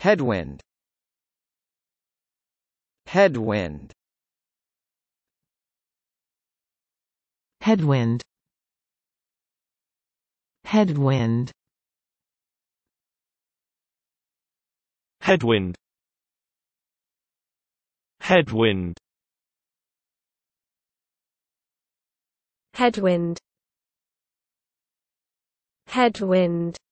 Headwind Headwind Headwind Headwind Headwind Headwind Headwind Headwind